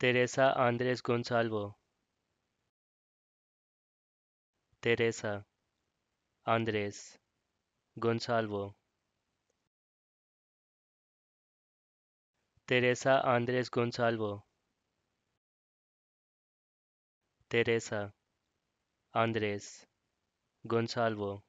Teresa Andrés Gonzalvo. Teresa Andrés Gonzalvo. Teresa Andrés Gonzalvo. Teresa Andrés Gonzalvo.